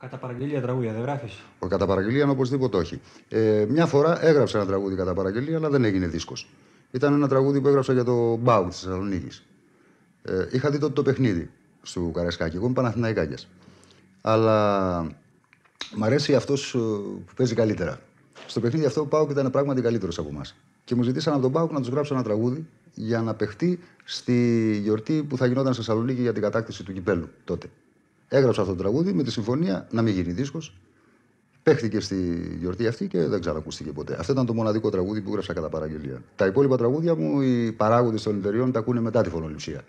Κατά παραγγελία τραγούδια δεν γράφεις. Ο κατά παραγγελία οπωσδήποτε όχι. Ε, μια φορά έγραψα ένα τραγούδι κατά παραγγελία, αλλά δεν έγινε δίσκος. Ήταν ένα τραγούδι που έγραψα για το Μπάου της Θεσσαλονίκης. Ε, είχα δει τότε το παιχνίδι στο Καρασκάκι. Εγώ είμαι Παναθηναϊκάκιας. Αλλά μ' αρέσει αυτός ε, που παίζει καλύτερα. Στο παιχνίδι αυτό ο Πάουκ ήταν πράγματι καλύτερος από εμάς. Και μου ζητήσαν από τον Πάουκ να τους γράψω ένα τραγούδι για να παιχτεί στη γιορτή που θα γινόταν στη Θεσσαλονίκη για την κατάκτηση του κυπέλου τότε. Έγραψα αυτό το τραγούδι με τη συμφωνία να μην γίνει δίσκος. Παίχτηκε στη γιορτή αυτή και δεν ξανακούστηκε ποτέ. Αυτό ήταν το μοναδικό τραγούδι που έγραψα κατά παραγγελία. Τα υπόλοιπα τραγούδια μου οι παράγοντες των εταιριών τα ακούνε μετά τη φωνοληψία.